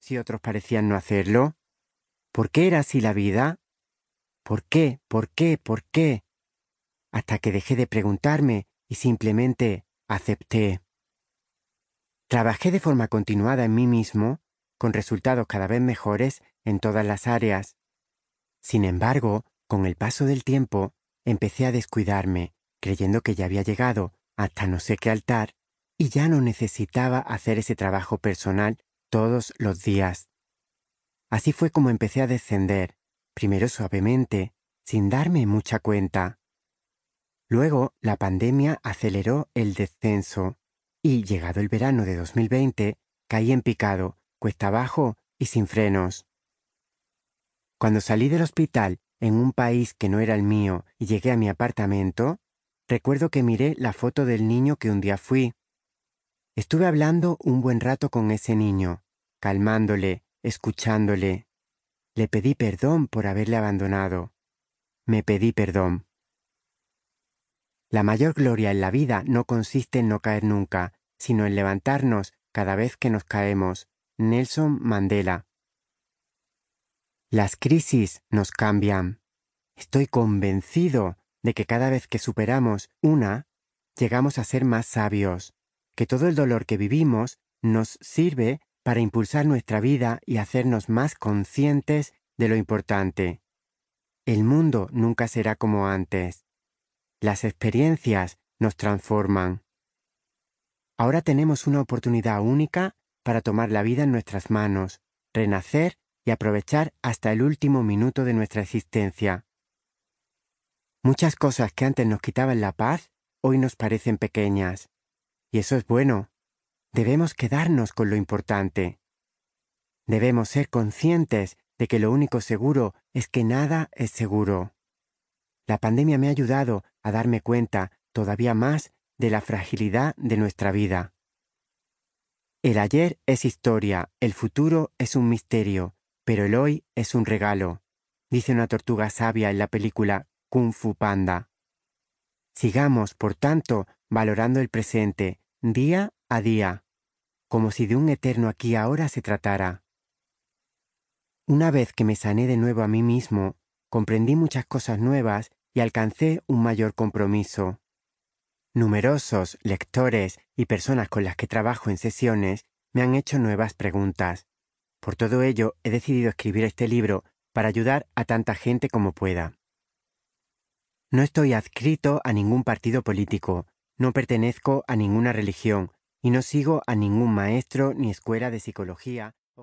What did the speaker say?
si otros parecían no hacerlo? ¿Por qué era así la vida? ¿Por qué? ¿Por qué? ¿Por qué? Hasta que dejé de preguntarme y simplemente acepté. Trabajé de forma continuada en mí mismo, con resultados cada vez mejores en todas las áreas. Sin embargo, con el paso del tiempo, empecé a descuidarme, creyendo que ya había llegado hasta no sé qué altar y ya no necesitaba hacer ese trabajo personal todos los días. Así fue como empecé a descender, primero suavemente, sin darme mucha cuenta. Luego, la pandemia aceleró el descenso, y llegado el verano de 2020, caí en picado, cuesta abajo y sin frenos. Cuando salí del hospital en un país que no era el mío y llegué a mi apartamento, recuerdo que miré la foto del niño que un día fui Estuve hablando un buen rato con ese niño, calmándole, escuchándole. Le pedí perdón por haberle abandonado. Me pedí perdón. La mayor gloria en la vida no consiste en no caer nunca, sino en levantarnos cada vez que nos caemos. Nelson Mandela. Las crisis nos cambian. Estoy convencido de que cada vez que superamos una, llegamos a ser más sabios, que todo el dolor que vivimos nos sirve para impulsar nuestra vida y hacernos más conscientes de lo importante. El mundo nunca será como antes. Las experiencias nos transforman. Ahora tenemos una oportunidad única para tomar la vida en nuestras manos, renacer y aprovechar hasta el último minuto de nuestra existencia. Muchas cosas que antes nos quitaban la paz hoy nos parecen pequeñas y eso es bueno. Debemos quedarnos con lo importante. Debemos ser conscientes de que lo único seguro es que nada es seguro. La pandemia me ha ayudado a darme cuenta todavía más de la fragilidad de nuestra vida. El ayer es historia, el futuro es un misterio, pero el hoy es un regalo, dice una tortuga sabia en la película Kung Fu Panda. Sigamos, por tanto, valorando el presente, día a día, como si de un eterno aquí ahora se tratara. Una vez que me sané de nuevo a mí mismo, comprendí muchas cosas nuevas y alcancé un mayor compromiso. Numerosos lectores y personas con las que trabajo en sesiones me han hecho nuevas preguntas. Por todo ello, he decidido escribir este libro para ayudar a tanta gente como pueda. No estoy adscrito a ningún partido político, no pertenezco a ninguna religión y no sigo a ningún maestro ni escuela de psicología